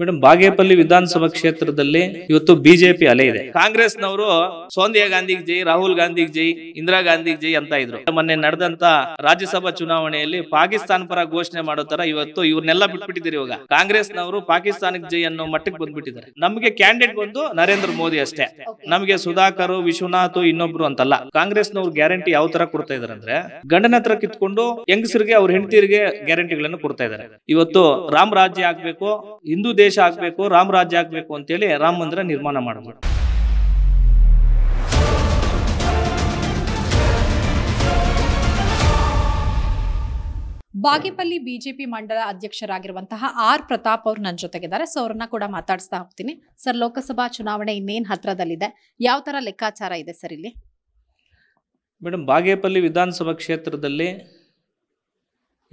madam Bagepalli ವಿಧಾನಸಭಾ ಕ್ಷೇತ್ರದಲ್ಲಿ ಇವತ್ತು ಬಿಜೆಪಿ ಅಲೆ ಇದೆ ಕಾಂಗ್ರೆಸ್ನವರು ಸೋನಿಯಾ ಗಾಂಧಿಗ್ ಜೈ ರಾಹುಲ್ ಗಾಂಧಿಗ್ ಜೈ ಇಂದಿರಾ ಗಾಂಧಿಗ್ ಜೈ ಅಂತ ಇದ್ರು ಮೊನ್ನೆ ನಡೆದಂತ ರಾಜ್ಯಸಭಾ ಚುನಾವಣೆಯಲ್ಲಿ ಪಾಕಿಸ್ತಾನ ಪರ ಘೋಷಣೆ ಮಾಡೋ ತರ ಇವತ್ತು ಇವ್ರನ್ನೆಲ್ಲ ಬಿಟ್ಬಿಟ್ಟಿದ್ದಾರೆ ಇವಾಗ ಕಾಂಗ್ರೆಸ್ನವರು ಪಾಕಿಸ್ತಾನಕ್ಕೆ ಜೈ ಅನ್ನೋ ಮಟ್ಟಕ್ಕೆ ಬಂದ್ಬಿಟ್ಟಿದ್ದಾರೆ ನಮ್ಗೆ ಕ್ಯಾಂಡಿಡೇಟ್ ಬಂದು ನರೇಂದ್ರ ಮೋದಿ ಅಷ್ಟೇ ನಮಗೆ ಸುಧಾಕರ್ ವಿಶ್ವನಾಥ್ ಇನ್ನೊಬ್ರು ಅಂತಲ್ಲ ಕಾಂಗ್ರೆಸ್ನವ್ರು ಗ್ಯಾರಂಟಿ ಯಾವ ತರ ಕೊಡ್ತಾ ಇದಾರೆ ಅಂದ್ರೆ ಗಂಡನ ಹತ್ರ ಕಿತ್ಕೊಂಡು ಹೆಂಗಸರಿಗೆ ಅವ್ರ ಹೆಂಡತಿರಿಗೆ ಗ್ಯಾರಂಟಿಗಳನ್ನು ಕೊಡ್ತಾ ಇದಾರೆ ಇವತ್ತು ರಾಮ್ ರಾಜ್ಯ ಆಗ್ಬೇಕು ಹಿಂದೂ ದೇಶ ಆಗಬೇಕು ರಾಮರಾಜ್ಯ ಆಗ್ಬೇಕು ಅಂತೇಳಿ ರಾಮ ಮಂದಿರ ನಿರ್ಮಾಣ ಮಾಡಬೇಕು ಬಾಗೇಪಲ್ಲಿ ಬಿಜೆಪಿ ಮಂಡಲ ಅಧ್ಯಕ್ಷರಾಗಿರುವಂತಹ ಆರ್ ಪ್ರತಾಪ್ ಅವರು ನನ್ನ ಜೊತೆಗಿದ್ದಾರೆ ಸೊ ಅವ್ರನ್ನ ಕೂಡ ಮಾತಾಡಿಸ್ತಾ ಹೋಗ್ತೀನಿ ಸರ್ ಲೋಕಸಭಾ ಚುನಾವಣೆ ಇನ್ನೇನು ಹತ್ರದಲ್ಲಿದೆ ಯಾವ ತರ ಲೆಕ್ಕಾಚಾರ ಇದೆ ಸರ್ ಇಲ್ಲಿ ಮೇಡಮ್ ಬಾಗೇಪಲ್ಲಿ ವಿಧಾನಸಭಾ ಕ್ಷೇತ್ರದಲ್ಲಿ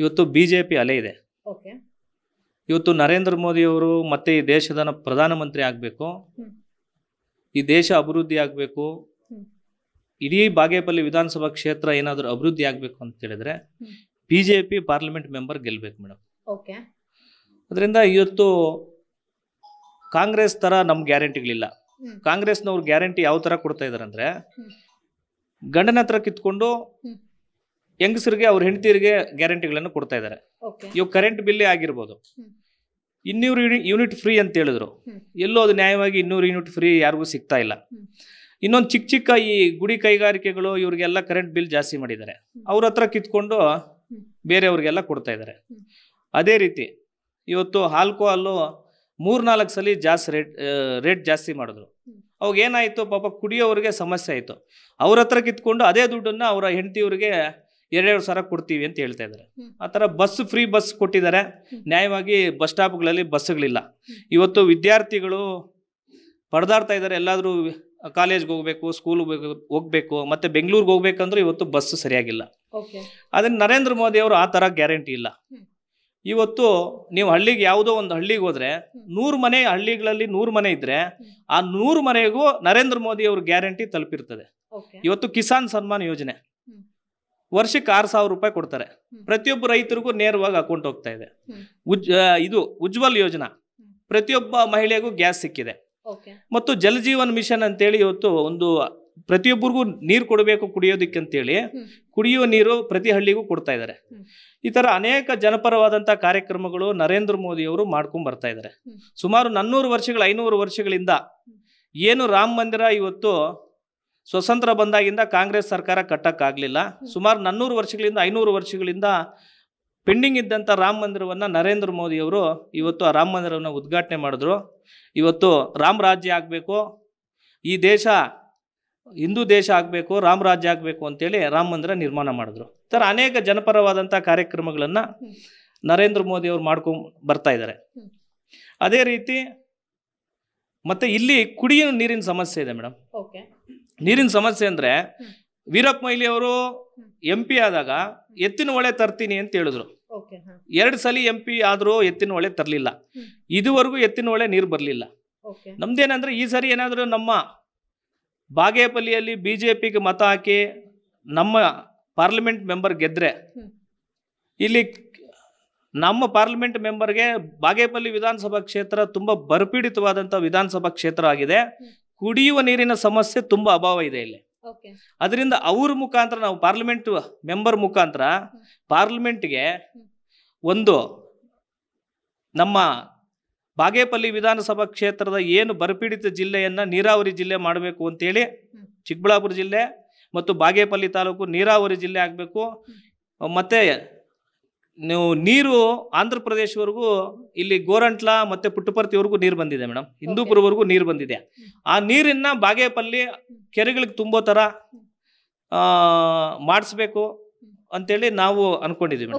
ಇವತ್ತು ಬಿಜೆಪಿ ಅಲೆ ಇದೆ ಓಕೆ ಇವತ್ತು ನರೇಂದ್ರ ಮೋದಿ ಅವರು ಮತ್ತೆ ಈ ದೇಶದ ಪ್ರಧಾನಮಂತ್ರಿ ಆಗಬೇಕು ಈ ದೇಶ ಅಭಿವೃದ್ಧಿ ಆಗಬೇಕು ಇಡೀ ಬಾಗೇಪಲ್ಲಿ ವಿಧಾನಸಭಾ ಕ್ಷೇತ್ರ ಏನಾದರೂ ಅಭಿವೃದ್ಧಿ ಆಗಬೇಕು ಅಂತ ಹೇಳಿದ್ರೆ ಬಿಜೆಪಿ ಪಾರ್ಲಿಮೆಂಟ್ ಮೆಂಬರ್ ಗೆಲ್ಲಬೇಕು ಮೇಡಮ್ ಅದರಿಂದ ಇವತ್ತು ಕಾಂಗ್ರೆಸ್ ಥರ ನಮ್ ಗ್ಯಾರಂಟಿಗಳಿಲ್ಲ ಕಾಂಗ್ರೆಸ್ನವ್ರು ಗ್ಯಾರಂಟಿ ಯಾವ ತರ ಕೊಡ್ತಾ ಇದಾರೆ ಅಂದ್ರೆ ಗಂಡನ ಹತ್ರ ಕಿತ್ಕೊಂಡು ಹೆಂಗಸರಿಗೆ ಅವ್ರ ಹೆಂಡತಿಯರಿಗೆ ಗ್ಯಾರಂಟಿಗಳನ್ನು ಕೊಡ್ತಾ ಇದ್ದಾರೆ ಇವಾಗ ಕರೆಂಟ್ ಬಿಲ್ಲೇ ಆಗಿರ್ಬೋದು ಇನ್ನೂರು ಯೂನಿಟ್ ಫ್ರೀ ಅಂತ ಹೇಳಿದ್ರು ಎಲ್ಲೋ ಅದು ನ್ಯಾಯವಾಗಿ ಇನ್ನೂರು ಯೂನಿಟ್ ಫ್ರೀ ಯಾರಿಗೂ ಸಿಗ್ತಾ ಇಲ್ಲ ಇನ್ನೊಂದು ಚಿಕ್ಕ ಚಿಕ್ಕ ಈ ಗುಡಿ ಕೈಗಾರಿಕೆಗಳು ಇವರಿಗೆಲ್ಲ ಕರೆಂಟ್ ಬಿಲ್ ಜಾಸ್ತಿ ಮಾಡಿದ್ದಾರೆ ಅವ್ರ ಹತ್ರ ಕಿತ್ಕೊಂಡು ಬೇರೆಯವ್ರಿಗೆಲ್ಲ ಕೊಡ್ತಾ ಇದ್ದಾರೆ ಅದೇ ರೀತಿ ಇವತ್ತು ಹಾಲ್ಕೋ ಮೂರು ನಾಲ್ಕು ಸಲ ಜಾಸ್ತಿ ರೇಟ್ ರೇಟ್ ಜಾಸ್ತಿ ಮಾಡಿದ್ರು ಅವಾಗ ಏನಾಯಿತು ಪಾಪ ಕುಡಿಯೋರಿಗೆ ಸಮಸ್ಯೆ ಆಯಿತು ಅವ್ರ ಹತ್ರ ಕಿತ್ಕೊಂಡು ಅದೇ ದುಡ್ಡನ್ನು ಅವರ ಹೆಂಡತಿಯವ್ರಿಗೆ ಎರಡೆರಡು ಸಾವಿರ ಕೊಡ್ತೀವಿ ಅಂತ ಹೇಳ್ತಾ ಇದ್ದಾರೆ ಆ ಥರ ಬಸ್ ಫ್ರೀ ಬಸ್ ಕೊಟ್ಟಿದ್ದಾರೆ ನ್ಯಾಯವಾಗಿ ಬಸ್ ಸ್ಟಾಪ್ಗಳಲ್ಲಿ ಬಸ್ಗಳಿಲ್ಲ ಇವತ್ತು ವಿದ್ಯಾರ್ಥಿಗಳು ಪರದಾಡ್ತಾ ಇದ್ದಾರೆ ಎಲ್ಲಾದರೂ ಕಾಲೇಜ್ಗೆ ಹೋಗಬೇಕು ಸ್ಕೂಲ್ಗೆ ಹೋಗ್ಬೇಕು ಮತ್ತು ಬೆಂಗಳೂರಿಗೆ ಹೋಗ್ಬೇಕಂದ್ರೆ ಇವತ್ತು ಬಸ್ ಸರಿಯಾಗಿಲ್ಲ ಅದನ್ನು ನರೇಂದ್ರ ಮೋದಿ ಅವರು ಆ ಥರ ಗ್ಯಾರಂಟಿ ಇಲ್ಲ ಇವತ್ತು ನೀವು ಹಳ್ಳಿಗೆ ಯಾವುದೋ ಒಂದು ಹಳ್ಳಿಗೆ ಹೋದರೆ ನೂರು ಮನೆ ಹಳ್ಳಿಗಳಲ್ಲಿ ನೂರು ಮನೆ ಇದ್ರೆ ಆ ನೂರು ಮನೆಗೂ ನರೇಂದ್ರ ಮೋದಿ ಅವರು ಗ್ಯಾರಂಟಿ ತಲುಪಿರ್ತದೆ ಇವತ್ತು ಕಿಸಾನ್ ಸನ್ಮಾನ್ ಯೋಜನೆ ವರ್ಷಕ್ಕೆ ಆರು ಸಾವಿರ ರೂಪಾಯಿ ಕೊಡ್ತಾರೆ ಪ್ರತಿಯೊಬ್ಬ ರೈತರಿಗೂ ನೇರವಾಗಿ ಅಕೌಂಟ್ ಹೋಗ್ತಾ ಇದೆ ಉಜ್ ಇದು ಉಜ್ವಲ್ ಯೋಜನಾ ಪ್ರತಿಯೊಬ್ಬ ಮಹಿಳೆಗೂ ಗ್ಯಾಸ್ ಸಿಕ್ಕಿದೆ ಮತ್ತು ಜೀವನ್ ಮಿಷನ್ ಅಂತೇಳಿ ಇವತ್ತು ಒಂದು ಪ್ರತಿಯೊಬ್ಬರಿಗೂ ನೀರು ಕೊಡಬೇಕು ಕುಡಿಯೋದಕ್ಕೆ ಅಂತೇಳಿ ಕುಡಿಯುವ ನೀರು ಪ್ರತಿ ಹಳ್ಳಿಗೂ ಕೊಡ್ತಾ ಇದ್ದಾರೆ ಈ ಥರ ಅನೇಕ ಜನಪರವಾದಂಥ ಕಾರ್ಯಕ್ರಮಗಳು ನರೇಂದ್ರ ಮೋದಿ ಅವರು ಮಾಡ್ಕೊಂಡು ಬರ್ತಾ ಇದ್ದಾರೆ ಸುಮಾರು ನನ್ನೂರು ವರ್ಷಗಳ ಐನೂರು ವರ್ಷಗಳಿಂದ ಏನು ರಾಮ ಮಂದಿರ ಇವತ್ತು ಸ್ವತಂತ್ರ ಬಂದಾಗಿಂದ ಕಾಂಗ್ರೆಸ್ ಸರ್ಕಾರ ಕಟ್ಟಕ್ಕಾಗಲಿಲ್ಲ ಸುಮಾರು ನನ್ನೂರು ವರ್ಷಗಳಿಂದ ಐನೂರು ವರ್ಷಗಳಿಂದ ಪೆಂಡಿಂಗ್ ಇದ್ದಂಥ ರಾಮ ಮಂದಿರವನ್ನು ನರೇಂದ್ರ ಮೋದಿಯವರು ಇವತ್ತು ಆ ರಾಮ ಮಂದಿರವನ್ನು ಉದ್ಘಾಟನೆ ಮಾಡಿದ್ರು ಇವತ್ತು ರಾಮರಾಜ್ಯ ಆಗಬೇಕು ಈ ದೇಶ ಹಿಂದೂ ದೇಶ ಆಗಬೇಕು ರಾಮರಾಜ್ಯ ಆಗಬೇಕು ಅಂತೇಳಿ ರಾಮ ಮಂದಿರ ನಿರ್ಮಾಣ ಮಾಡಿದ್ರು ಥರ ಅನೇಕ ಜನಪರವಾದಂಥ ಕಾರ್ಯಕ್ರಮಗಳನ್ನು ನರೇಂದ್ರ ಮೋದಿ ಅವರು ಮಾಡ್ಕೊಂಡು ಬರ್ತಾ ಇದ್ದಾರೆ ಅದೇ ರೀತಿ ಮತ್ತು ಇಲ್ಲಿ ಕುಡಿಯೋ ನೀರಿನ ಸಮಸ್ಯೆ ಇದೆ ಮೇಡಮ್ ಓಕೆ ನೀರಿನ ಸಮಸ್ಯೆ ಅಂದ್ರೆ ವೀರಪ್ಪ ಮೊಯ್ಲಿ ಅವರು ಎಂ ಪಿ ಆದಾಗ ಎತ್ತಿನ ಹೊಳೆ ತರ್ತೀನಿ ಅಂತ ಹೇಳಿದ್ರು ಎರಡು ಸಲ ಎಂ ಪಿ ಆದರೂ ಎತ್ತಿನ ಹೊಳೆ ತರಲಿಲ್ಲ ಇದುವರೆಗೂ ಎತ್ತಿನ ಹೊಳೆ ನೀರು ಬರಲಿಲ್ಲ ನಮ್ದೇನಂದ್ರೆ ಈ ಸರಿ ಏನಾದರೂ ನಮ್ಮ ಬಾಗೇಪಲ್ಲಿಯಲ್ಲಿ ಬಿ ಜೆ ಪಿಗೆ ಮತ ಹಾಕಿ ನಮ್ಮ ಪಾರ್ಲಿಮೆಂಟ್ ಮೆಂಬರ್ ಗೆದ್ರೆ ಇಲ್ಲಿ ನಮ್ಮ ಪಾರ್ಲಿಮೆಂಟ್ ಮೆಂಬರ್ಗೆ ಬಾಗೇಪಲ್ಲಿ ವಿಧಾನಸಭಾ ಕ್ಷೇತ್ರ ತುಂಬಾ ಬರ್ಪೀಡಿತವಾದಂಥ ವಿಧಾನಸಭಾ ಕ್ಷೇತ್ರ ಆಗಿದೆ ಕುಡಿಯುವ ನೀರಿನ ಸಮಸ್ಯೆ ತುಂಬ ಅಭಾವ ಇದೆ ಇಲ್ಲಿ ಅದರಿಂದ ಅವ್ರ ಮುಖಾಂತರ ನಾವು ಪಾರ್ಲಿಮೆಂಟ್ ಮೆಂಬರ್ ಮುಖಾಂತರ ಪಾರ್ಲಿಮೆಂಟ್ಗೆ ಒಂದು ನಮ್ಮ ಬಾಗೇಪಲ್ಲಿ ವಿಧಾನಸಭಾ ಕ್ಷೇತ್ರದ ಏನು ಬರಪೀಡಿತ ಜಿಲ್ಲೆಯನ್ನು ನೀರಾವರಿ ಜಿಲ್ಲೆ ಮಾಡಬೇಕು ಅಂತೇಳಿ ಚಿಕ್ಕಬಳ್ಳಾಪುರ ಜಿಲ್ಲೆ ಮತ್ತು ಬಾಗೇಪಲ್ಲಿ ತಾಲೂಕು ನೀರಾವರಿ ಜಿಲ್ಲೆ ಆಗಬೇಕು ಮತ್ತು ನೀವು ನೀರು ಆಂಧ್ರ ಪ್ರದೇಶವರೆಗೂ ಇಲ್ಲಿ ಗೋರಂಟ್ಲ ಮತ್ತೆ ಪುಟ್ಟಪರ್ತಿವರೆಗೂ ನೀರು ಬಂದಿದೆ ಮೇಡಮ್ ಹಿಂದೂಪುರವರೆಗೂ ನೀರು ಬಂದಿದೆ ಆ ನೀರಿನ ಬಾಗೇಪಲ್ಲಿ ಕೆರೆಗಳಿಗೆ ತುಂಬೋ ತರ ಮಾಡಿಸ್ಬೇಕು ಅಂತೇಳಿ ನಾವು ಅನ್ಕೊಂಡಿದೀವಿ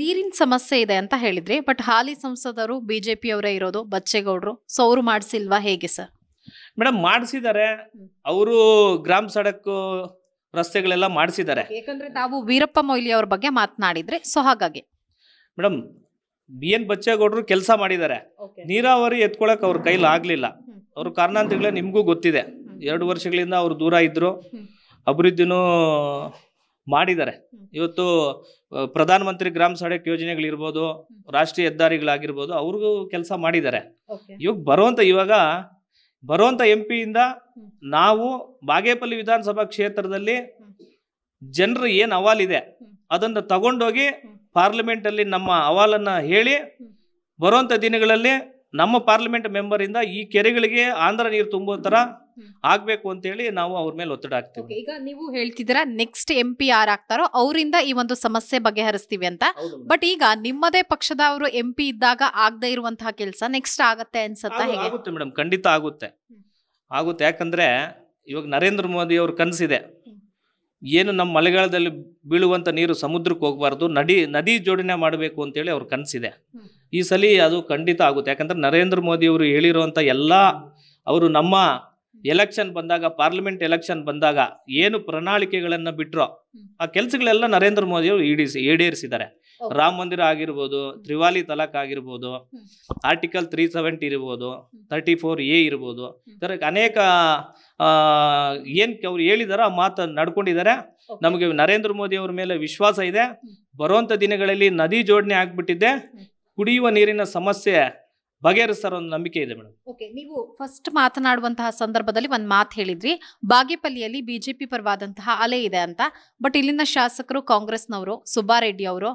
ನೀರಿನ ಸಮಸ್ಯೆ ಇದೆ ಅಂತ ಹೇಳಿದ್ರಿ ಬಟ್ ಹಾಲಿ ಸಂಸದರು ಬಿಜೆಪಿ ಅವರೇ ಇರೋದು ಬಚ್ಚೇಗೌಡರು ಸೊ ಅವರು ಮಾಡಿಸಿಲ್ವಾ ಹೇಗೆ ಸರ್ ಮೇಡಮ್ ಮಾಡಿಸಿದ್ದಾರೆ ಅವರು ಗ್ರಾಮ ಸಡಕ್ ರಸ್ತೆಗಳೆಲ್ಲ ಮಾಡಿಸಿದ್ದಾರೆ ಯಾಕಂದ್ರೆ ನಾವು ವೀರಪ್ಪ ಮೊಯ್ಲಿ ಅವ್ರ ಬಗ್ಗೆ ಮಾತನಾಡಿದ್ರೆ ಸೊ ಹಾಗಾಗಿ ಮೇಡಮ್ ಬಿ ಎನ್ ಬಚ್ಚೇಗೌಡರು ಕೆಲಸ ಮಾಡಿದ್ದಾರೆ ನೀರಾವರಿ ಎತ್ಕೊಳಕ್ ಅವ್ರ ಕೈಲಿ ಆಗ್ಲಿಲ್ಲ ಅವ್ರ ಕಾರಣಾಂತರಗಳೇ ನಿಮಗೂ ಗೊತ್ತಿದೆ ಎರಡು ವರ್ಷಗಳಿಂದ ಅವ್ರು ದೂರ ಇದ್ರು ಅಭಿವೃದ್ಧಿನೂ ಮಾಡಿದ್ದಾರೆ ಇವತ್ತು ಪ್ರಧಾನಮಂತ್ರಿ ಗ್ರಾಮ ಸಡಕ್ ಯೋಜನೆಗಳಿರ್ಬೋದು ರಾಷ್ಟ್ರೀಯ ಹೆದ್ದಾರಿಗಳಾಗಿರ್ಬೋದು ಅವ್ರಿಗೂ ಕೆಲಸ ಮಾಡಿದ್ದಾರೆ ಇವಾಗ ಬರುವಂತ ಇವಾಗ ಬರುವಂತ ಎಂ ಪಿಯಿಂದ ನಾವು ಬಾಗೇಪಲ್ಲಿ ವಿಧಾನಸಭಾ ಕ್ಷೇತ್ರದಲ್ಲಿ ಜನರು ಏನು ಅವಾಲಿದೆ ಅದನ್ನು ತಗೊಂಡೋಗಿ ಅಲ್ಲಿ ನಮ್ಮ ಹವಾಲನ್ನ ಹೇಳಿ ಬರುವಂತ ದಿನಗಳಲ್ಲಿ ನಮ್ಮ ಪಾರ್ಲಿಮೆಂಟ್ ಮೆಂಬರಿಂದ ಈ ಕೆರೆಗಳಿಗೆ ಆಂಧ್ರ ನೀರು ತುಂಬೋ ತರ ಆಗ್ಬೇಕು ಹೇಳಿ ನಾವು ಅವ್ರ ಮೇಲೆ ಒತ್ತಡ ಹಾಕ್ತೀವಿ ಈಗ ನೀವು ಹೇಳ್ತಿದ್ದೀರಾ ನೆಕ್ಸ್ಟ್ ಎಂ ಪಿ ಯಾರು ಆಗ್ತಾರೋ ಅವರಿಂದ ಈ ಒಂದು ಸಮಸ್ಯೆ ಬಗೆಹರಿಸ್ತೀವಿ ಅಂತ ಬಟ್ ಈಗ ನಿಮ್ಮದೇ ಅವರು ಎಂ ಪಿ ಇದ್ದಾಗ ಆಗದೆ ಇರುವಂತಹ ಕೆಲಸ ನೆಕ್ಸ್ಟ್ ಆಗತ್ತೆ ಅನ್ಸತ್ತಾ ಮೇಡಮ್ ಖಂಡಿತ ಆಗುತ್ತೆ ಆಗುತ್ತೆ ಯಾಕಂದ್ರೆ ಇವಾಗ ನರೇಂದ್ರ ಮೋದಿ ಅವ್ರ ಕನಸಿದೆ ಏನು ನಮ್ಮ ಮಳೆಗಾಲದಲ್ಲಿ ಬೀಳುವಂಥ ನೀರು ಸಮುದ್ರಕ್ಕೆ ಹೋಗಬಾರ್ದು ನದಿ ನದಿ ಜೋಡಣೆ ಮಾಡಬೇಕು ಅಂತೇಳಿ ಅವ್ರ ಕನಸಿದೆ ಈ ಸಲ ಅದು ಖಂಡಿತ ಆಗುತ್ತೆ ಯಾಕಂದರೆ ನರೇಂದ್ರ ಮೋದಿ ಅವರು ಹೇಳಿರುವಂಥ ಎಲ್ಲ ಅವರು ನಮ್ಮ ಎಲೆಕ್ಷನ್ ಬಂದಾಗ ಪಾರ್ಲಿಮೆಂಟ್ ಎಲೆಕ್ಷನ್ ಬಂದಾಗ ಏನು ಪ್ರಣಾಳಿಕೆಗಳನ್ನು ಬಿಟ್ಟರೋ ಆ ಕೆಲಸಗಳೆಲ್ಲ ನರೇಂದ್ರ ಮೋದಿ ಅವರು ಈಡೇರಿಸಿದ್ದಾರೆ ರಾಮ ಮಂದಿರ ಆಗಿರ್ಬೋದು ತ್ರಿವಾಲಿ ತಲಾಕ್ ಆಗಿರ್ಬೋದು ಆರ್ಟಿಕಲ್ ತ್ರೀ ಸೆವೆಂಟಿ ಇರ್ಬೋದು ತರ್ಟಿ ಫೋರ್ ಎ ಇರ್ಬೋದು ಈ ಅನೇಕ ಏನ್ ಅವ್ರು ಹೇಳಿದಾರ ಆ ಮಾತು ನಡ್ಕೊಂಡಿದ್ದಾರೆ ನಮಗೆ ನರೇಂದ್ರ ಮೋದಿ ಅವರ ಮೇಲೆ ವಿಶ್ವಾಸ ಇದೆ ಬರುವಂತ ದಿನಗಳಲ್ಲಿ ನದಿ ಜೋಡಣೆ ಆಗ್ಬಿಟ್ಟಿದೆ ಕುಡಿಯುವ ನೀರಿನ ಸಮಸ್ಯೆ ಬಗೆಹರಿಸ್ತಾರ ಒಂದು ನಂಬಿಕೆ ಇದೆ ಮೇಡಮ್ ಓಕೆ ನೀವು ಫಸ್ಟ್ ಮಾತನಾಡುವಂತಹ ಸಂದರ್ಭದಲ್ಲಿ ಒಂದು ಮಾತು ಹೇಳಿದ್ರಿ ಬಾಗೇಪಲ್ಲಿಯಲ್ಲಿ ಬಿಜೆಪಿ ಪರವಾದಂತಹ ಅಲೆ ಇದೆ ಅಂತ ಬಟ್ ಇಲ್ಲಿನ ಶಾಸಕರು ಕಾಂಗ್ರೆಸ್ನವರು ಸುಬ್ಬಾರೆಡ್ಡಿ ಅವರು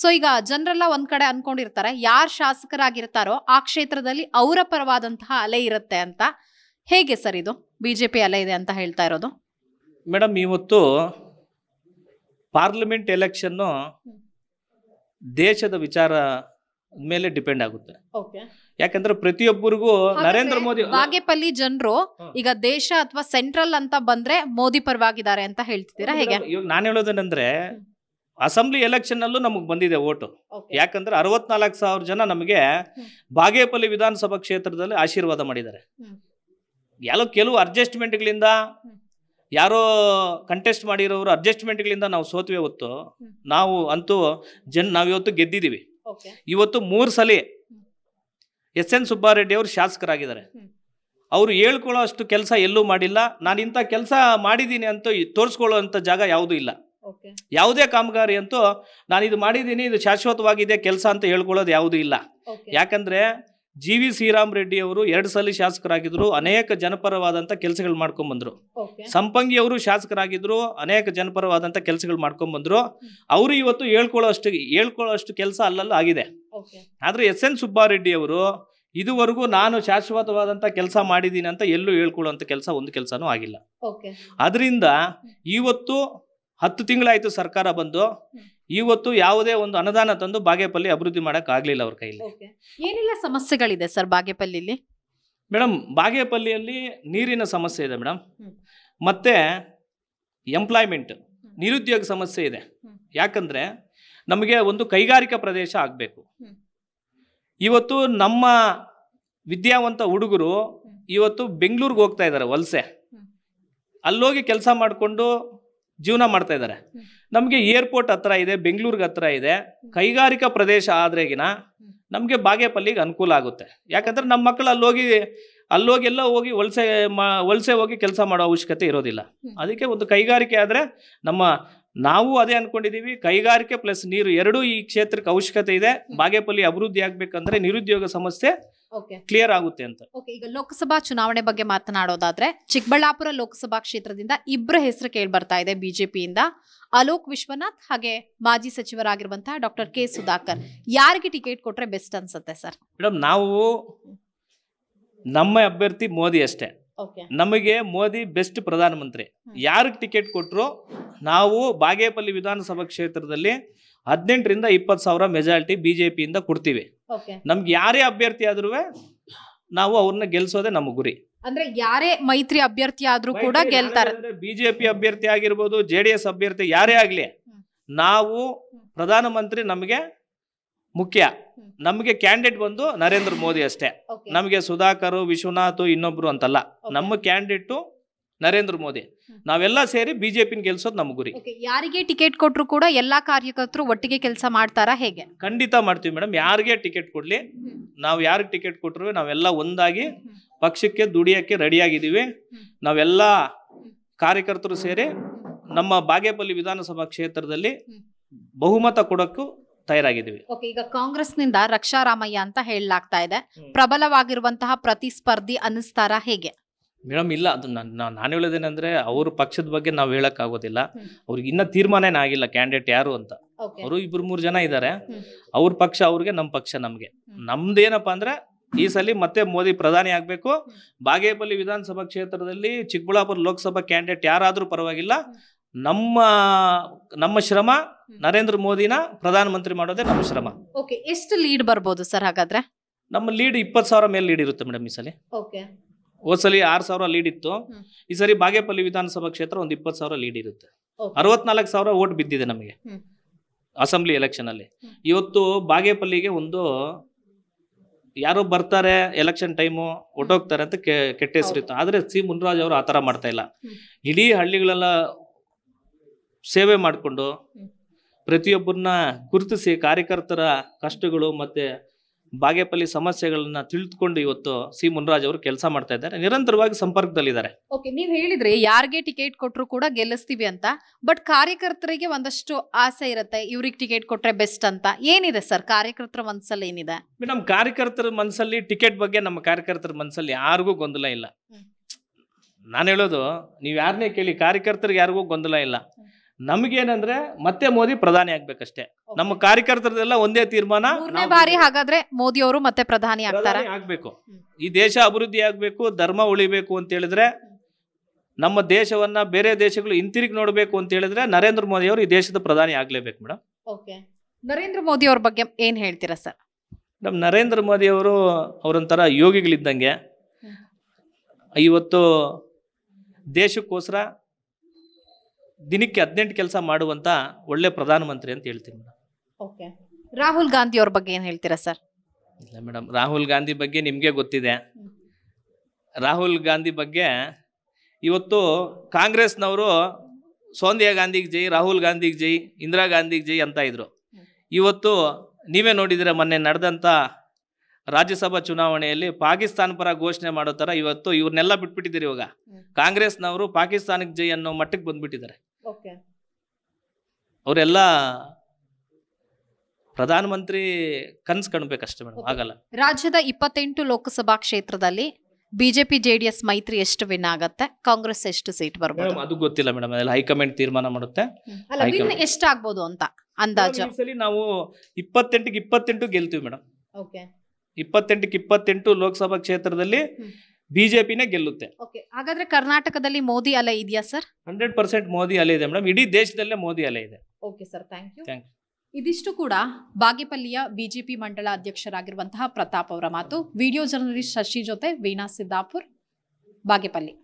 ಸೊ ಈಗ ಜನರೆಲ್ಲ ಒಂದ್ ಕಡೆ ಅನ್ಕೊಂಡಿರ್ತಾರೆ ಯಾರು ಶಾಸಕರಾಗಿರ್ತಾರೋ ಆ ಕ್ಷೇತ್ರದಲ್ಲಿ ಅವರ ಪರವಾದಂತಹ ಅಲೆ ಇರುತ್ತೆ ಅಂತ ಹೇಗೆ ಸರ್ ಇದು ಬಿಜೆಪಿ ಅಲೆ ಇದೆ ಅಂತ ಹೇಳ್ತಾ ಇರೋದು ಮೇಡಮ್ ಇವತ್ತು ಪಾರ್ಲಿಮೆಂಟ್ ಎಲೆಕ್ಷನ್ ದೇಶದ ವಿಚಾರ ಮೇಲೆ ಡಿಪೆಂಡ್ ಆಗುತ್ತೆ ಯಾಕಂದ್ರೆ ಪ್ರತಿಯೊಬ್ಬರಿಗೂ ನರೇಂದ್ರ ಮೋದಿ ಬಾಗೇಪಲ್ಲಿ ಜನರು ಈಗ ದೇಶ ಅಥವಾ ಸೆಂಟ್ರಲ್ ಅಂತ ಬಂದ್ರೆ ಮೋದಿ ಪರವಾಗಿದ್ದಾರೆ ಅಂತ ಹೇಳ್ತಿದ್ದೀರಾ ಹೇಗೆ ನಾನು ಹೇಳೋದೇನೆಂದ್ರೆ ಅಸೆಂಬ್ಲಿ ಎಲೆಕ್ಷನ್ ಅಲ್ಲೂ ನಮಗೆ ಬಂದಿದೆ ಓಟು ಯಾಕಂದ್ರೆ ಅರವತ್ನಾಲ್ಕು ಸಾವಿರ ಜನ ನಮಗೆ ಬಾಗೇಪಲ್ಲಿ ವಿಧಾನಸಭಾ ಕ್ಷೇತ್ರದಲ್ಲಿ ಆಶೀರ್ವಾದ ಮಾಡಿದ್ದಾರೆ ಯಾರೋ ಕೆಲವು ಅಡ್ಜಸ್ಟ್ಮೆಂಟ್ಗಳಿಂದ ಯಾರೋ ಕಂಟೆಸ್ಟ್ ಮಾಡಿರೋರು ಅಡ್ಜಸ್ಟ್ಮೆಂಟ್ಗಳಿಂದ ನಾವು ಸೋತ್ವೆ ಹೊತ್ತು ನಾವು ಅಂತೂ ಜನ್ ನಾವಿವತ್ತು ಗೆದ್ದಿದ್ದೀವಿ ಇವತ್ತು ಮೂರು ಸಲ ಎಸ್ ಎನ್ ಸುಬ್ಬಾರೆಡ್ಡಿ ಅವರು ಶಾಸಕರಾಗಿದ್ದಾರೆ ಅವರು ಹೇಳ್ಕೊಳ್ಳೋ ಅಷ್ಟು ಕೆಲಸ ಎಲ್ಲೂ ಮಾಡಿಲ್ಲ ನಾನು ಇಂಥ ಕೆಲಸ ಮಾಡಿದ್ದೀನಿ ಅಂತ ತೋರಿಸ್ಕೊಳ್ಳೋ ಅಂಥ ಜಾಗ ಯಾವುದೂ ಇಲ್ಲ ಯಾವುದೇ ಕಾಮಗಾರಿ ಅಂತೂ ನಾನು ಇದು ಮಾಡಿದ್ದೀನಿ ಇದು ಶಾಶ್ವತವಾಗಿದೆ ಕೆಲಸ ಅಂತ ಹೇಳ್ಕೊಳ್ಳೋದು ಯಾವುದೂ ಇಲ್ಲ ಯಾಕಂದ್ರೆ ಜಿ ವಿ ಶ್ರೀರಾಮ್ ರೆಡ್ಡಿ ಅವರು ಎರಡು ಸಲ ಶಾಸಕರಾಗಿದ್ರು ಅನೇಕ ಜನಪರವಾದಂಥ ಕೆಲಸಗಳು ಮಾಡ್ಕೊಂಡ್ಬಂದ್ರು ಸಂಪಂಗಿಯವರು ಅವರು ಶಾಸಕರಾಗಿದ್ರು ಅನೇಕ ಜನಪರವಾದಂಥ ಕೆಲಸಗಳು ಮಾಡ್ಕೊಂಡ್ಬಂದ್ರು ಅವರು ಇವತ್ತು ಹೇಳ್ಕೊಳ್ಳೋ ಅಷ್ಟು ಹೇಳ್ಕೊಳ್ಳೋ ಅಷ್ಟು ಕೆಲಸ ಅಲ್ಲಲ್ಲ ಆಗಿದೆ ಆದರೆ ಎಸ್ ಎನ್ ಸುಬ್ಬಾರೆಡ್ಡಿ ಅವರು ಇದುವರೆಗೂ ನಾನು ಶಾಶ್ವತವಾದಂಥ ಕೆಲಸ ಮಾಡಿದ್ದೀನಿ ಅಂತ ಎಲ್ಲೂ ಹೇಳ್ಕೊಳ್ಳೋಂಥ ಕೆಲಸ ಒಂದು ಕೆಲಸನೂ ಆಗಿಲ್ಲ ಅದರಿಂದ ಇವತ್ತು ಹತ್ತು ತಿಂಗಳಾಯ್ತು ಸರ್ಕಾರ ಬಂದು ಇವತ್ತು ಯಾವುದೇ ಒಂದು ಅನುದಾನ ತಂದು ಬಾಗೇಪಲ್ಲಿ ಅಭಿವೃದ್ಧಿ ಮಾಡಕ್ ಆಗ್ಲಿಲ್ಲ ಅವ್ರ ಕೈಲಿ ಏನೆಲ್ಲ ಸಮಸ್ಯೆಗಳಿದೆ ಸರ್ ಬಾಗೇಪಲ್ಲಿ ಮೇಡಮ್ ಬಾಗೇಪಲ್ಲಿಯಲ್ಲಿ ನೀರಿನ ಸಮಸ್ಯೆ ಇದೆ ಮೇಡಮ್ ಮತ್ತೆ ಎಂಪ್ಲಾಯ್ಮೆಂಟ್ ನಿರುದ್ಯೋಗ ಸಮಸ್ಯೆ ಇದೆ ಯಾಕಂದ್ರೆ ನಮಗೆ ಒಂದು ಕೈಗಾರಿಕಾ ಪ್ರದೇಶ ಆಗಬೇಕು ಇವತ್ತು ನಮ್ಮ ವಿದ್ಯಾವಂತ ಹುಡುಗರು ಇವತ್ತು ಬೆಂಗಳೂರಿಗೆ ಹೋಗ್ತಾ ಇದ್ದಾರೆ ವಲಸೆ ಅಲ್ಲೋಗಿ ಕೆಲಸ ಮಾಡಿಕೊಂಡು ಜೀವನ ಮಾಡ್ತಾ ಇದ್ದಾರೆ ನಮಗೆ ಏರ್ಪೋರ್ಟ್ ಹತ್ರ ಇದೆ ಬೆಂಗಳೂರಿಗೆ ಹತ್ರ ಇದೆ ಕೈಗಾರಿಕಾ ಪ್ರದೇಶ ಆದ್ರೆಗಿನ ನಮಗೆ ಬಾಗೇಪಲ್ಲಿಗೆ ಅನುಕೂಲ ಆಗುತ್ತೆ ಯಾಕಂದ್ರೆ ನಮ್ಮ ಮಕ್ಕಳು ಅಲ್ಲೋಗಿ ಅಲ್ಲೋಗಿ ಎಲ್ಲ ಹೋಗಿ ವಲಸೆ ವಲಸೆ ಹೋಗಿ ಕೆಲಸ ಮಾಡೋ ಅವಶ್ಯಕತೆ ಇರೋದಿಲ್ಲ ಅದಕ್ಕೆ ಒಂದು ಕೈಗಾರಿಕೆ ಆದರೆ ನಮ್ಮ ನಾವು ಅದೇ ಅನ್ಕೊಂಡಿದ್ದೀವಿ ಕೈಗಾರಿಕೆ ಪ್ಲಸ್ ನೀರು ಎರಡೂ ಈ ಕ್ಷೇತ್ರಕ್ಕೆ ಅವಶ್ಯಕತೆ ಇದೆ ಬಾಗೇಪಲ್ಲಿ ಅಭಿವೃದ್ಧಿ ಆಗಬೇಕಂದ್ರೆ ನಿರುದ್ಯೋಗ ಸಮಸ್ಯೆ ಕ್ಲಿಯರ್ ಆಗುತ್ತೆ ಅಂತ ಈಗ ಲೋಕಸಭಾ ಚುನಾವಣೆ ಬಗ್ಗೆ ಮಾತನಾಡೋದಾದ್ರೆ ಚಿಕ್ಕಬಳ್ಳಾಪುರ ಲೋಕಸಭಾ ಕ್ಷೇತ್ರದಿಂದ ಇಬ್ಬರ ಹೆಸರು ಕೇಳಿ ಬರ್ತಾ ಇದೆ ಬಿಜೆಪಿಯಿಂದ ಅಲೋಕ್ ವಿಶ್ವನಾಥ್ ಹಾಗೆ ಮಾಜಿ ಸಚಿವರಾಗಿರುವಂತಹ ಡಾಕ್ಟರ್ ಕೆ ಸುಧಾಕರ್ ಯಾರಿಗೆ ಟಿಕೆಟ್ ಕೊಟ್ರೆ ಬೆಸ್ಟ್ ಅನ್ಸುತ್ತೆ ಸರ್ ಮೇಡಮ್ ನಾವು ನಮ್ಮ ಅಭ್ಯರ್ಥಿ ಮೋದಿ ಅಷ್ಟೇ ನಮಗೆ ಮೋದಿ ಬೆಸ್ಟ್ ಪ್ರಧಾನಮಂತ್ರಿ ಯಾರಿಗೆ ಟಿಕೆಟ್ ಕೊಟ್ಟರು ನಾವು ಬಾಗೇಪಲ್ಲಿ ವಿಧಾನಸಭಾ ಕ್ಷೇತ್ರದಲ್ಲಿ ಹದಿನೆಂಟರಿಂದ ಇಪ್ಪತ್ತು ಸಾವಿರ ಮೆಜಾರಿಟಿ ಬಿಜೆಪಿಯಿಂದ ಕೊಡ್ತೀವಿ ನಮ್ಗೆ ಯಾರೇ ಅಭ್ಯರ್ಥಿ ಆದ್ರೂ ನಾವು ಅವ್ರನ್ನ ಗೆಲ್ಸೋದೇ ನಮ್ಮ ಗುರಿ ಅಂದ್ರೆ ಯಾರೇ ಮೈತ್ರಿ ಅಭ್ಯರ್ಥಿ ಆದ್ರೂ ಕೂಡ ಗೆಲ್ತಾರೆ ಬಿಜೆಪಿ ಅಭ್ಯರ್ಥಿ ಆಗಿರ್ಬೋದು ಜೆ ಡಿ ಎಸ್ ಅಭ್ಯರ್ಥಿ ಯಾರೇ ಆಗ್ಲಿ ನಾವು ಪ್ರಧಾನ ಮಂತ್ರಿ ನಮಗೆ ಮುಖ್ಯ ನಮಗೆ ಕ್ಯಾಂಡಿಡೇಟ್ ಬಂದು ನರೇಂದ್ರ ಮೋದಿ ಅಷ್ಟೇ ನಮಗೆ ಸುಧಾಕರ್ ವಿಶ್ವನಾಥ್ ಇನ್ನೊಬ್ರು ಅಂತಲ್ಲ ನಮ್ಮ ಕ್ಯಾಂಡಿಡೇಟು ನರೇಂದ್ರ ಮೋದಿ ನಾವೆಲ್ಲ ಸೇರಿ ಬಿಜೆಪಿ ಗೆಲ್ಸೋದು ನಮ್ಮ ಗುರಿ ಯಾರಿಗೆ ಟಿಕೆಟ್ ಕೊಟ್ಟರು ಕೂಡ ಎಲ್ಲಾ ಕಾರ್ಯಕರ್ತರು ಒಟ್ಟಿಗೆ ಕೆಲಸ ಮಾಡ್ತಾರಾ ಹೇಗೆ ಖಂಡಿತ ಮಾಡ್ತೀವಿ ಮೇಡಮ್ ಯಾರಿಗೆ ಟಿಕೆಟ್ ಕೊಡ್ಲಿ ನಾವು ಯಾರಿಗೆ ಟಿಕೆಟ್ ಕೊಟ್ಟರು ನಾವೆಲ್ಲ ಒಂದಾಗಿ ಪಕ್ಷಕ್ಕೆ ದುಡಿಯಕ್ಕೆ ರೆಡಿಯಾಗಿದ್ದೀವಿ ನಾವೆಲ್ಲ ಕಾರ್ಯಕರ್ತರು ಸೇರಿ ನಮ್ಮ ಬಾಗೇಪಲ್ಲಿ ವಿಧಾನಸಭಾ ಕ್ಷೇತ್ರದಲ್ಲಿ ಬಹುಮತ ಕೊಡಕ್ಕೂ ತಯಾರಾಗಿದ್ದೀವಿ ಓಕೆ ಈಗ ಕಾಂಗ್ರೆಸ್ನಿಂದ ರಾಮಯ್ಯ ಅಂತ ಹೇಳಲಾಗ್ತಾ ಇದೆ ಪ್ರಬಲವಾಗಿರುವಂತಹ ಪ್ರತಿಸ್ಪರ್ಧಿ ಅನಿಸ್ತಾರ ಹೇಗೆ ಮೇಡಮ್ ಇಲ್ಲ ಅದು ನಾನು ನಾನು ಹೇಳೋದೇನೆಂದ್ರೆ ಅವ್ರ ಪಕ್ಷದ ಬಗ್ಗೆ ನಾವು ಹೇಳೋಕ್ಕಾಗೋದಿಲ್ಲ ಅವ್ರಿಗೆ ಇನ್ನೂ ತೀರ್ಮಾನ ಆಗಿಲ್ಲ ಕ್ಯಾಂಡಿಡೇಟ್ ಯಾರು ಅಂತ ಅವರು ಇಬ್ಬರು ಮೂರು ಜನ ಇದ್ದಾರೆ ಅವ್ರ ಪಕ್ಷ ಅವ್ರಿಗೆ ನಮ್ಮ ಪಕ್ಷ ನಮಗೆ ನಮ್ದೇನಪ್ಪ ಅಂದ್ರೆ ಈ ಸಲ ಮತ್ತೆ ಮೋದಿ ಪ್ರಧಾನಿ ಆಗಬೇಕು ಬಾಗೇಪಲ್ಲಿ ವಿಧಾನಸಭಾ ಕ್ಷೇತ್ರದಲ್ಲಿ ಚಿಕ್ಕಬಳ್ಳಾಪುರ ಲೋಕಸಭಾ ಕ್ಯಾಂಡಿಡೇಟ್ ಯಾರಾದರೂ ಪರವಾಗಿಲ್ಲ ನಮ್ಮ ನಮ್ಮ ಶ್ರಮ ನರೇಂದ್ರ ಮೋದಿನ ಪ್ರಧಾನಮಂತ್ರಿ ಮಾಡೋದೇ ನಮ್ಮ ಶ್ರಮ ಓಕೆ ಎಷ್ಟು ಲೀಡ್ ಬರ್ಬೋದು ಸರ್ ಹಾಗಾದ್ರೆ ನಮ್ಮ ಲೀಡ್ ಇಪ್ಪತ್ತು ಸಾವಿರ ಮೇಲೆ ಲೀಡ್ ಇರುತ್ತೆ ಮೇಡಮ್ ಈ ಸಲ ಓಕೆ ಹೋದ್ಸಲಿ ಆರು ಸಾವಿರ ಲೀಡ್ ಇತ್ತು ಈ ಸರಿ ಬಾಗೇಪಲ್ಲಿ ವಿಧಾನಸಭಾ ಕ್ಷೇತ್ರ ಒಂದು ಇಪ್ಪತ್ತು ಸಾವಿರ ಲೀಡ್ ಇರುತ್ತೆ ಅರವತ್ನಾಲ್ಕು ಸಾವಿರ ಓಟ್ ಬಿದ್ದಿದೆ ನಮಗೆ ಅಸೆಂಬ್ಲಿ ಎಲೆಕ್ಷನ್ ಅಲ್ಲಿ ಇವತ್ತು ಬಾಗೇಪಲ್ಲಿಗೆ ಒಂದು ಯಾರೋ ಬರ್ತಾರೆ ಎಲೆಕ್ಷನ್ ಟೈಮು ಒಟ್ಟೋಗ್ತಾರೆ ಅಂತ ಕೆಟ್ಟ ಹೆಸರಿತ್ತು ಆದ್ರೆ ಸಿ ಮುನ್ರಾಜ್ ಅವರು ಆತರ ಮಾಡ್ತಾ ಇಲ್ಲ ಇಡೀ ಹಳ್ಳಿಗಳೆಲ್ಲ ಸೇವೆ ಮಾಡಿಕೊಂಡು ಪ್ರತಿಯೊಬ್ಬರನ್ನ ಗುರುತಿಸಿ ಕಾರ್ಯಕರ್ತರ ಕಷ್ಟಗಳು ಮತ್ತೆ ಬಾಗೇಪಲ್ಲಿ ಸಮಸ್ಯೆಗಳನ್ನ ತಿಳಿದುಕೊಂಡು ಇವತ್ತು ಸಿ ಮುನರಾಜ್ ಅವರು ಕೆಲಸ ಮಾಡ್ತಾ ಇದ್ದಾರೆ ನಿರಂತರವಾಗಿ ಸಂಪರ್ಕದಲ್ಲಿದ್ದಾರೆ ಓಕೆ ನೀವು ಹೇಳಿದ್ರೆ ಯಾರಿಗೆ ಟಿಕೆಟ್ ಕೊಟ್ಟರು ಕೂಡ ಗೆಲ್ಲಿಸ್ತೀವಿ ಅಂತ ಬಟ್ ಕಾರ್ಯಕರ್ತರಿಗೆ ಒಂದಷ್ಟು ಆಸೆ ಇರುತ್ತೆ ಇವ್ರಿಗೆ ಟಿಕೆಟ್ ಕೊಟ್ರೆ ಬೆಸ್ಟ್ ಅಂತ ಏನಿದೆ ಸರ್ ಕಾರ್ಯಕರ್ತರ ಮನಸ್ಸಲ್ಲಿ ಏನಿದೆ ಮೇಡಮ್ ಕಾರ್ಯಕರ್ತರ ಮನಸ್ಸಲ್ಲಿ ಟಿಕೆಟ್ ಬಗ್ಗೆ ನಮ್ಮ ಕಾರ್ಯಕರ್ತರ ಮನಸ್ಸಲ್ಲಿ ಯಾರಿಗೂ ಗೊಂದಲ ಇಲ್ಲ ನಾನು ಹೇಳೋದು ನೀವು ಯಾರನ್ನೇ ಕೇಳಿ ಕಾರ್ಯಕರ್ತರಿಗೆ ಯಾರಿಗೂ ಗೊಂದಲ ಇಲ್ಲ ನಮಗೇನಂದ್ರೆ ಮತ್ತೆ ಮೋದಿ ಪ್ರಧಾನಿ ಆಗ್ಬೇಕಷ್ಟೇ ನಮ್ಮ ಕಾರ್ಯಕರ್ತರದೆಲ್ಲ ಒಂದೇ ತೀರ್ಮಾನ ಬಾರಿ ಹಾಗಾದ್ರೆ ಮೋದಿ ಅವರು ಮತ್ತೆ ಪ್ರಧಾನಿ ಆಗ್ತಾರೆ ಆಗ್ಬೇಕು ಈ ದೇಶ ಅಭಿವೃದ್ಧಿ ಆಗ್ಬೇಕು ಧರ್ಮ ಉಳಿಬೇಕು ಅಂತ ಹೇಳಿದ್ರೆ ನಮ್ಮ ದೇಶವನ್ನ ಬೇರೆ ದೇಶಗಳು ಹಿಂತಿರುಗಿ ನೋಡಬೇಕು ಅಂತ ಹೇಳಿದ್ರೆ ನರೇಂದ್ರ ಮೋದಿ ಅವರು ಈ ದೇಶದ ಪ್ರಧಾನಿ ಆಗ್ಲೇಬೇಕು ಮೇಡಮ್ ಓಕೆ ನರೇಂದ್ರ ಮೋದಿ ಅವ್ರ ಬಗ್ಗೆ ಏನ್ ಹೇಳ್ತೀರಾ ಸರ್ ಮೇಡಮ್ ನರೇಂದ್ರ ಮೋದಿ ಅವರು ಅವರೊಂಥರ ಯೋಗಿಗಳಿದ್ದಂಗೆ ಇವತ್ತು ದೇಶಕ್ಕೋಸ್ಕರ ದಿನಕ್ಕೆ ಹದಿನೆಂಟು ಕೆಲಸ ಮಾಡುವಂತ ಒಳ್ಳೆ ಪ್ರಧಾನಮಂತ್ರಿ ಅಂತ ಹೇಳ್ತೀನಿ ಮೇಡಮ್ ಓಕೆ ರಾಹುಲ್ ಗಾಂಧಿ ಅವ್ರ ಬಗ್ಗೆ ಏನು ಹೇಳ್ತೀರಾ ಸರ್ ಇಲ್ಲ ಮೇಡಮ್ ರಾಹುಲ್ ಗಾಂಧಿ ಬಗ್ಗೆ ನಿಮಗೆ ಗೊತ್ತಿದೆ ರಾಹುಲ್ ಗಾಂಧಿ ಬಗ್ಗೆ ಇವತ್ತು ಕಾಂಗ್ರೆಸ್ನವರು ಸೋನಿಯಾ ಗಾಂಧಿಗೆ ಜೈ ರಾಹುಲ್ ಗಾಂಧಿಗೆ ಜೈ ಇಂದಿರಾ ಗಾಂಧಿಗೆ ಜೈ ಅಂತ ಇದ್ರು ಇವತ್ತು ನೀವೇ ನೋಡಿದರೆ ಮೊನ್ನೆ ನಡೆದಂಥ ರಾಜ್ಯಸಭಾ ಚುನಾವಣೆಯಲ್ಲಿ ಪಾಕಿಸ್ತಾನ ಪರ ಘೋಷಣೆ ಮಾಡೋ ಥರ ಇವತ್ತು ಇವ್ರನ್ನೆಲ್ಲ ಬಿಟ್ಬಿಟ್ಟಿದ್ದೀರಿ ಇವಾಗ ಕಾಂಗ್ರೆಸ್ನವರು ಪಾಕಿಸ್ತಾನಕ್ಕೆ ಜೈ ಅನ್ನೋ ಮಟ್ಟಕ್ಕೆ ಬಂದ್ಬಿಟ್ಟಿದ್ದಾರೆ ಅವರೆಲ್ಲ ಪ್ರಧಾನಮಂತ್ರಿ ಕನ್ಸ್ ಕಾಣಬೇಕಷ್ಟೇ ಮೇಡಮ್ ಆಗಲ್ಲ ರಾಜ್ಯದ ಇಪ್ಪತ್ತೆಂಟು ಲೋಕಸಭಾ ಕ್ಷೇತ್ರದಲ್ಲಿ ಬಿಜೆಪಿ ಜೆಡಿಎಸ್ ಮೈತ್ರಿ ಎಷ್ಟು ವಿನ್ ಆಗುತ್ತೆ ಕಾಂಗ್ರೆಸ್ ಎಷ್ಟು ಸೀಟ್ ಬರ್ಬೋದು ಅದು ಗೊತ್ತಿಲ್ಲ ಮೇಡಮ್ ಅದೆಲ್ಲ ಹೈಕಮಾಂಡ್ ತೀರ್ಮಾನ ಮಾಡುತ್ತೆ ಅಲ್ಲ ಆಗ್ಬೋದು ಎಷ್ಟಾಗ್ಬೋದು ಅಂತ ಅಂದಾಜು ನಾವು ಇಪ್ಪತ್ತೆಂಟಕ್ಕೆ ಇಪ್ಪತ್ತೆಂಟು ಗೆಲ್ತೀವಿ ಮೇಡಮ್ ಇಪ್ಪತ್ತೆಂಟಕ್ಕೆ ಇಪ್ಪತ್ತೆಂಟು ಲೋಕಸಭಾ ಕ್ಷೇತ್ರದಲ್ಲಿ ಬಿಜೆಪಿನೇ ಗೆಲ್ಲುತ್ತೆ ಹಾಗಾದ್ರೆ ಕರ್ನಾಟಕದಲ್ಲಿ ಮೋದಿ ಅಲೆ ಇದೆಯಾ ಸರ್ ಹಂಡ್ರೆಡ್ ಪರ್ಸೆಂಟ್ ಮೋದಿ ಅಲೆ ಇದೆ ಮೇಡಮ್ ಇಡೀ ದೇಶದಲ್ಲೇ ಮೋದಿ ಅಲೆ ಇದೆ okay sir thank you you ಇದಿಷ್ಟು ಕೂಡ ಬಾಗೇಪಲ್ಲಿಯ ಬಿಜೆಪಿ ಮಂಡಳ ಅಧ್ಯಕ್ಷರಾಗಿರುವಂತಹ ಪ್ರತಾಪ್ ಅವರ ಮಾತು ವಿಡಿಯೋ ಜರ್ನಲಿಸ್ಟ್ ಶಶಿ ಜೊತೆ ವೀಣಾ ಸಿದ್ದಾಪುರ್ ಬಾಗೇಪಲ್ಲಿ